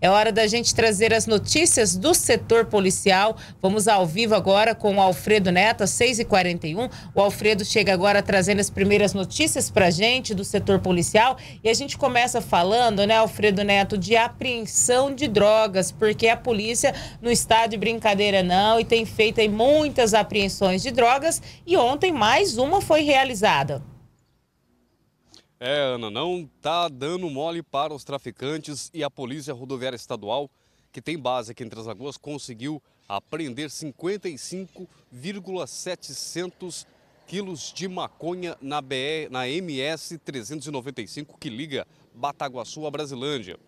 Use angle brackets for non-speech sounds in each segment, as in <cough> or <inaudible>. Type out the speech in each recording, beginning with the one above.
É hora da gente trazer as notícias do setor policial. Vamos ao vivo agora com o Alfredo Neto, às 6h41. O Alfredo chega agora trazendo as primeiras notícias para a gente do setor policial. E a gente começa falando, né, Alfredo Neto, de apreensão de drogas, porque a polícia não está de brincadeira, não, e tem feito muitas apreensões de drogas. E ontem mais uma foi realizada. É, Ana, não tá dando mole para os traficantes e a Polícia Rodoviária Estadual, que tem base aqui em Três Lagoas, conseguiu apreender 55,700 quilos de maconha na, BR, na MS 395 que liga Bataguaçu a Brasilândia.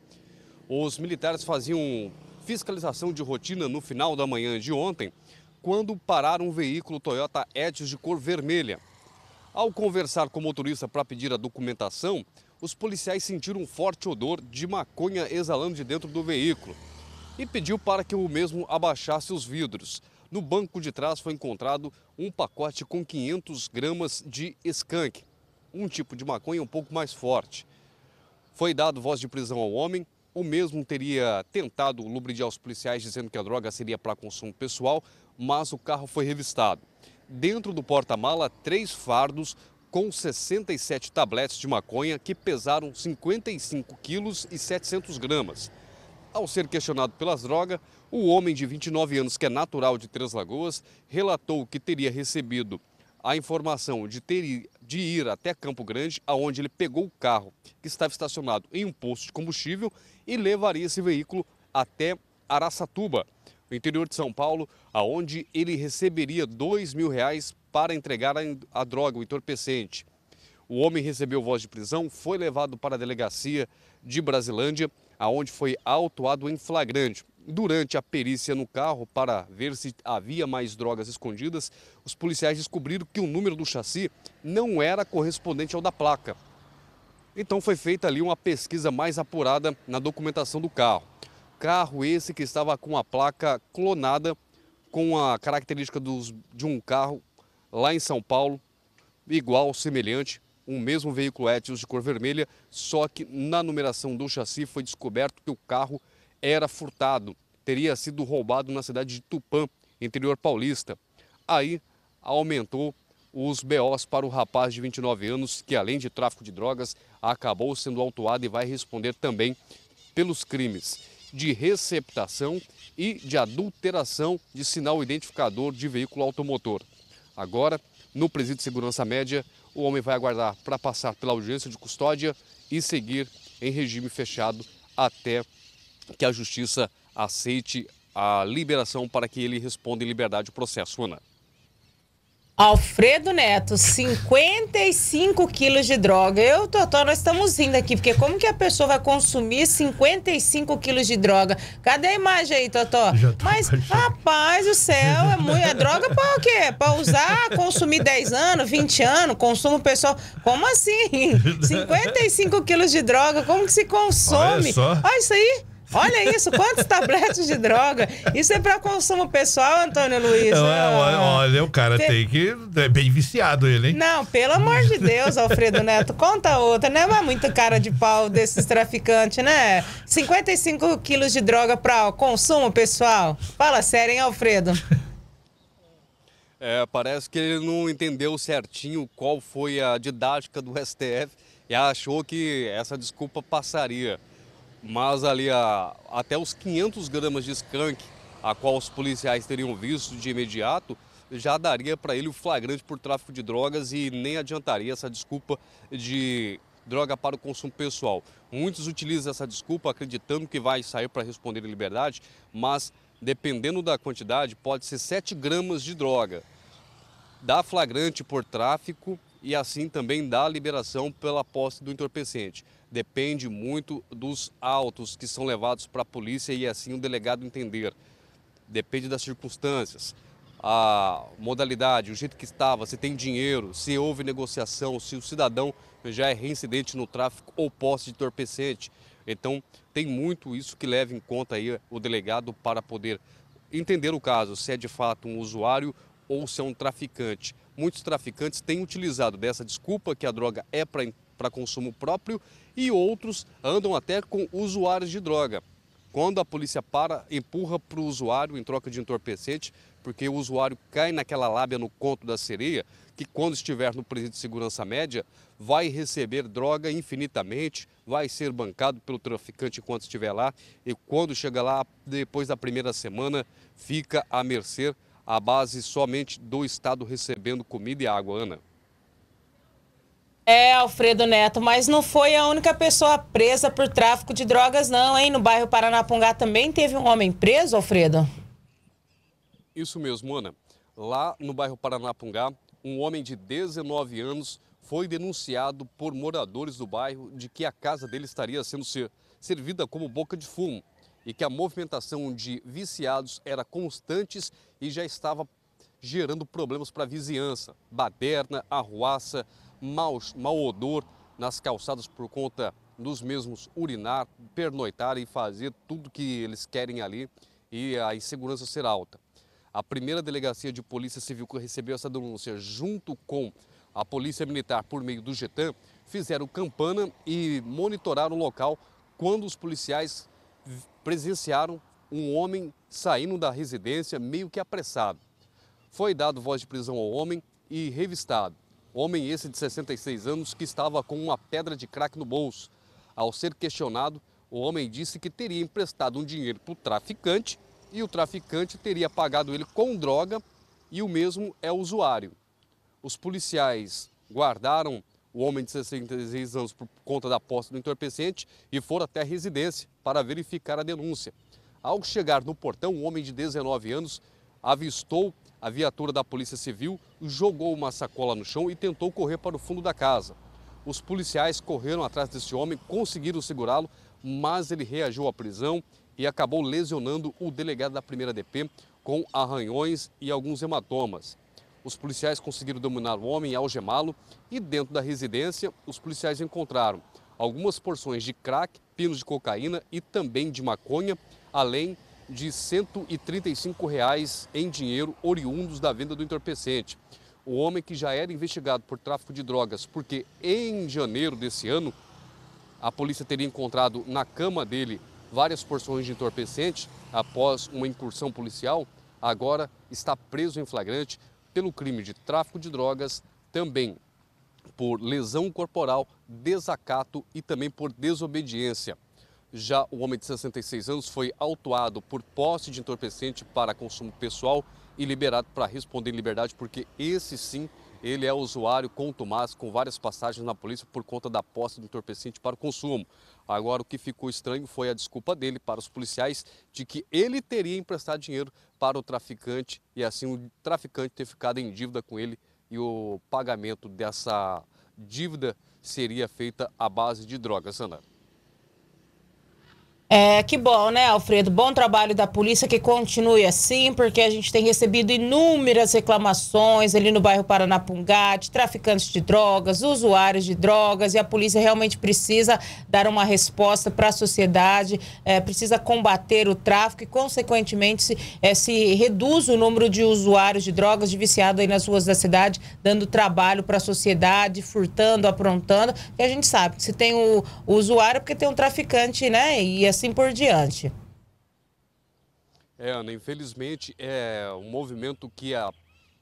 Os militares faziam fiscalização de rotina no final da manhã de ontem, quando pararam um veículo Toyota Etios de cor vermelha. Ao conversar com o motorista para pedir a documentação, os policiais sentiram um forte odor de maconha exalando de dentro do veículo e pediu para que o mesmo abaixasse os vidros. No banco de trás foi encontrado um pacote com 500 gramas de skunk, um tipo de maconha um pouco mais forte. Foi dado voz de prisão ao homem. O mesmo teria tentado lubridiar os policiais dizendo que a droga seria para consumo pessoal, mas o carro foi revistado dentro do porta-mala três fardos com 67 tabletes de maconha que pesaram 55 quilos e 700 gramas. Ao ser questionado pelas drogas, o homem de 29 anos, que é natural de Três Lagoas, relatou que teria recebido a informação de, ter, de ir até Campo Grande, aonde ele pegou o carro que estava estacionado em um posto de combustível e levaria esse veículo até Araçatuba, no interior de São Paulo, aonde ele receberia dois mil reais para entregar a droga, o entorpecente. O homem recebeu voz de prisão, foi levado para a delegacia de Brasilândia, aonde foi autuado em flagrante. Durante a perícia no carro para ver se havia mais drogas escondidas, os policiais descobriram que o número do chassi não era correspondente ao da placa. Então foi feita ali uma pesquisa mais apurada na documentação do carro carro esse que estava com a placa clonada, com a característica dos, de um carro lá em São Paulo, igual, semelhante, um mesmo veículo Etios de cor vermelha, só que na numeração do chassi foi descoberto que o carro era furtado, teria sido roubado na cidade de Tupã, interior paulista. Aí aumentou os BOs para o rapaz de 29 anos, que além de tráfico de drogas, acabou sendo autuado e vai responder também pelos crimes de receptação e de adulteração de sinal identificador de veículo automotor. Agora, no presídio de segurança média, o homem vai aguardar para passar pela audiência de custódia e seguir em regime fechado até que a justiça aceite a liberação para que ele responda em liberdade o processo, Ana. Alfredo Neto, 55 quilos de droga. Eu, Totó, nós estamos indo aqui, porque como que a pessoa vai consumir 55 quilos de droga? Cadê a imagem aí, Totó? Mas, baixando. rapaz o céu, é muito. É droga pra o quê? Pra usar, consumir 10 anos, 20 anos, consumo pessoal. Como assim? 55 <laughs> quilos de droga, como que se consome? Olha, Olha isso aí. Olha isso, quantos tabletes de droga. Isso é para consumo pessoal, Antônio Luiz. Não, é, ah. olha, o cara tem que. É bem viciado ele, hein? Não, pelo amor de Deus, Alfredo Neto, conta outra. Não é muito cara de pau desses traficantes, né? 55 quilos de droga para consumo pessoal. Fala sério, hein, Alfredo? É, parece que ele não entendeu certinho qual foi a didática do STF e achou que essa desculpa passaria mas ali a, até os 500 gramas de skunk, a qual os policiais teriam visto de imediato, já daria para ele o flagrante por tráfico de drogas e nem adiantaria essa desculpa de droga para o consumo pessoal. Muitos utilizam essa desculpa acreditando que vai sair para responder em liberdade, mas dependendo da quantidade, pode ser 7 gramas de droga. Dá flagrante por tráfico e assim também dá liberação pela posse do entorpecente. Depende muito dos autos que são levados para a polícia e assim o delegado entender. Depende das circunstâncias, a modalidade, o jeito que estava, se tem dinheiro, se houve negociação, se o cidadão já é reincidente no tráfico ou posse de entorpecente. Então, tem muito isso que leva em conta aí o delegado para poder entender o caso, se é de fato um usuário ou se é um traficante muitos traficantes têm utilizado dessa desculpa que a droga é para consumo próprio e outros andam até com usuários de droga. Quando a polícia para, empurra para o usuário em troca de entorpecente, porque o usuário cai naquela lábia no conto da sereia, que quando estiver no presídio de segurança média, vai receber droga infinitamente, vai ser bancado pelo traficante enquanto estiver lá, e quando chega lá, depois da primeira semana, fica à mercê à base somente do Estado recebendo comida e água, Ana. É, Alfredo Neto, mas não foi a única pessoa presa por tráfico de drogas, não, hein? No bairro Paranapungá também teve um homem preso, Alfredo? Isso mesmo, Ana. Lá no bairro Paranapungá, um homem de 19 anos foi denunciado por moradores do bairro de que a casa dele estaria sendo servida como boca de fumo e que a movimentação de viciados era constante e já estava gerando problemas para a vizinhança. Baderna, arruaça, mau, mau odor nas calçadas por conta dos mesmos urinar, pernoitar e fazer tudo que eles querem ali e a insegurança ser alta. A primeira delegacia de polícia civil que recebeu essa denúncia, junto com a polícia militar por meio do GETAM, fizeram campana e monitoraram o local quando os policiais presenciaram um homem saindo da residência meio que apressado. Foi dado voz de prisão ao homem e revistado. Homem esse de 66 anos que estava com uma pedra de crack no bolso. Ao ser questionado, o homem disse que teria emprestado um dinheiro para o traficante e o traficante teria pagado ele com droga e o mesmo é usuário. Os policiais guardaram o homem de 66 anos, por conta da posse do entorpecente, e for até a residência para verificar a denúncia. Ao chegar no portão, um homem de 19 anos avistou a viatura da Polícia Civil, jogou uma sacola no chão e tentou correr para o fundo da casa. Os policiais correram atrás desse homem, conseguiram segurá-lo, mas ele reagiu à prisão e acabou lesionando o delegado da primeira DP com arranhões e alguns hematomas. Os policiais conseguiram dominar o homem e algemá-lo e dentro da residência os policiais encontraram algumas porções de crack, pinos de cocaína e também de maconha, além de R$ 135 reais em dinheiro oriundos da venda do entorpecente. O homem que já era investigado por tráfico de drogas, porque em janeiro desse ano a polícia teria encontrado na cama dele várias porções de entorpecente após uma incursão policial, agora está preso em flagrante pelo crime de tráfico de drogas, também por lesão corporal, desacato e também por desobediência. Já o homem de 66 anos foi autuado por posse de entorpecente para consumo pessoal e liberado para responder em liberdade, porque esse sim ele é usuário contumaz com várias passagens na polícia por conta da posse do entorpecente para o consumo. Agora, o que ficou estranho foi a desculpa dele para os policiais de que ele teria emprestado dinheiro para o traficante e assim o traficante ter ficado em dívida com ele e o pagamento dessa dívida seria feita à base de drogas, Sandra. É, que bom, né, Alfredo? Bom trabalho da polícia, que continue assim, porque a gente tem recebido inúmeras reclamações ali no bairro Paranapungá, de traficantes de drogas, usuários de drogas, e a polícia realmente precisa dar uma resposta para a sociedade, é, precisa combater o tráfico e, consequentemente, se, é, se reduz o número de usuários de drogas, de viciados aí nas ruas da cidade, dando trabalho para a sociedade, furtando, aprontando, e a gente sabe, se tem o, o usuário, é porque tem um traficante, né, e assim, assim por diante. É, Ana, infelizmente é um movimento que a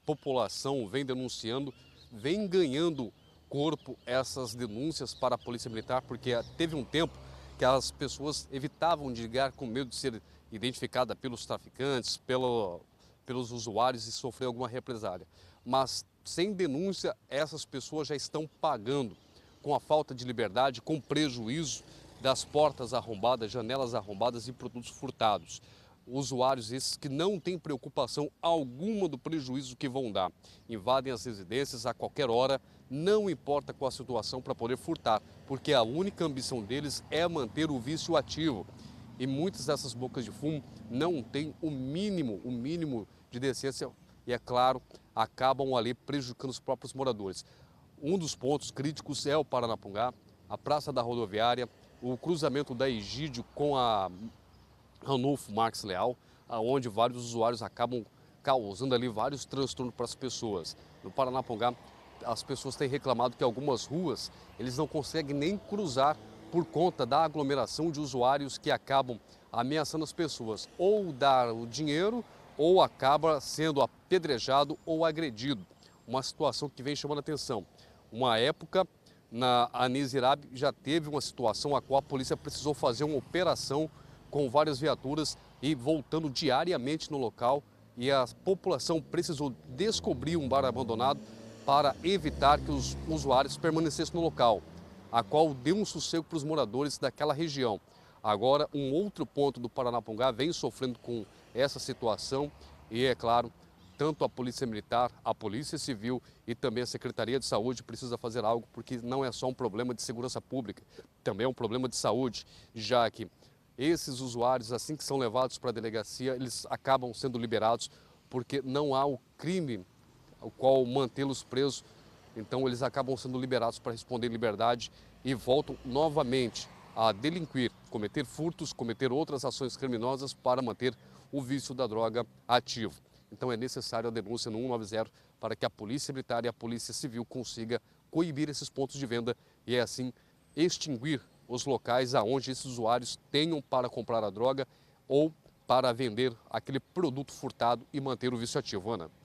população vem denunciando, vem ganhando corpo essas denúncias para a Polícia Militar, porque teve um tempo que as pessoas evitavam de ligar com medo de ser identificada pelos traficantes, pelo, pelos usuários e sofrer alguma represália. Mas sem denúncia, essas pessoas já estão pagando com a falta de liberdade, com prejuízo das portas arrombadas, janelas arrombadas e produtos furtados. Usuários esses que não têm preocupação alguma do prejuízo que vão dar. Invadem as residências a qualquer hora, não importa qual a situação para poder furtar, porque a única ambição deles é manter o vício ativo. E muitas dessas bocas de fumo não têm o mínimo, o mínimo de decência e, é claro, acabam ali prejudicando os próprios moradores. Um dos pontos críticos é o Paranapungá, a Praça da Rodoviária, o cruzamento da Egídio com a Ranulfo Marx Leal, onde vários usuários acabam causando ali vários transtornos para as pessoas. No Paranapongá, as pessoas têm reclamado que algumas ruas eles não conseguem nem cruzar por conta da aglomeração de usuários que acabam ameaçando as pessoas, ou dar o dinheiro ou acaba sendo apedrejado ou agredido. Uma situação que vem chamando a atenção. Uma época na Anisirab já teve uma situação a qual a polícia precisou fazer uma operação com várias viaturas e voltando diariamente no local. E a população precisou descobrir um bar abandonado para evitar que os usuários permanecessem no local, a qual deu um sossego para os moradores daquela região. Agora, um outro ponto do Paranapungá vem sofrendo com essa situação e, é claro, tanto a Polícia Militar, a Polícia Civil e também a Secretaria de Saúde precisa fazer algo, porque não é só um problema de segurança pública, também é um problema de saúde, já que esses usuários, assim que são levados para a delegacia, eles acabam sendo liberados porque não há o crime ao qual mantê-los presos. Então, eles acabam sendo liberados para responder em liberdade e voltam novamente a delinquir, cometer furtos, cometer outras ações criminosas para manter o vício da droga ativo. Então é necessário a denúncia no 190 para que a Polícia Militar e a Polícia Civil consiga coibir esses pontos de venda e assim extinguir os locais aonde esses usuários tenham para comprar a droga ou para vender aquele produto furtado e manter o vício ativo, Ana.